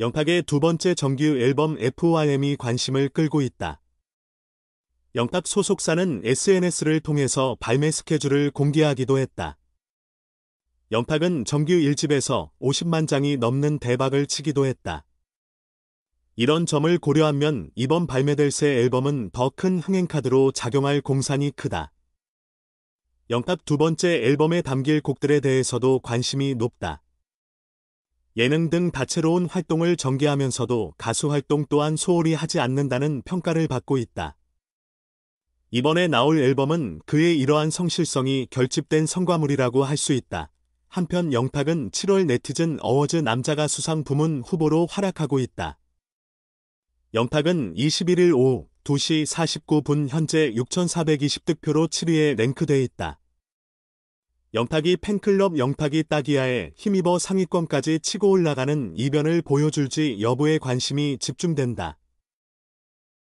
영탁의 두 번째 정규 앨범 FYM이 관심을 끌고 있다. 영탁 소속사는 SNS를 통해서 발매 스케줄을 공개하기도 했다. 영탁은 정규 1집에서 50만 장이 넘는 대박을 치기도 했다. 이런 점을 고려하면 이번 발매될 새 앨범은 더 큰 흥행카드로 작용할 공산이 크다. 영탁 두 번째 앨범에 담길 곡들에 대해서도 관심이 높다. 예능 등 다채로운 활동을 전개하면서도 가수 활동 또한 소홀히 하지 않는다는 평가를 받고 있다. 이번에 나올 앨범은 그의 이러한 성실성이 결집된 성과물이라고 할 수 있다. 한편 영탁은 7월 네티즌 어워즈 남자가 수상 부문 후보로 활약하고 있다. 영탁은 21일 오후 2시 49분 현재 6,420득표로 7위에 랭크돼 있다. 영탁이 팬클럽 영탁이 따기야에 힘입어 상위권까지 치고 올라가는 이변을 보여줄지 여부에 관심이 집중된다.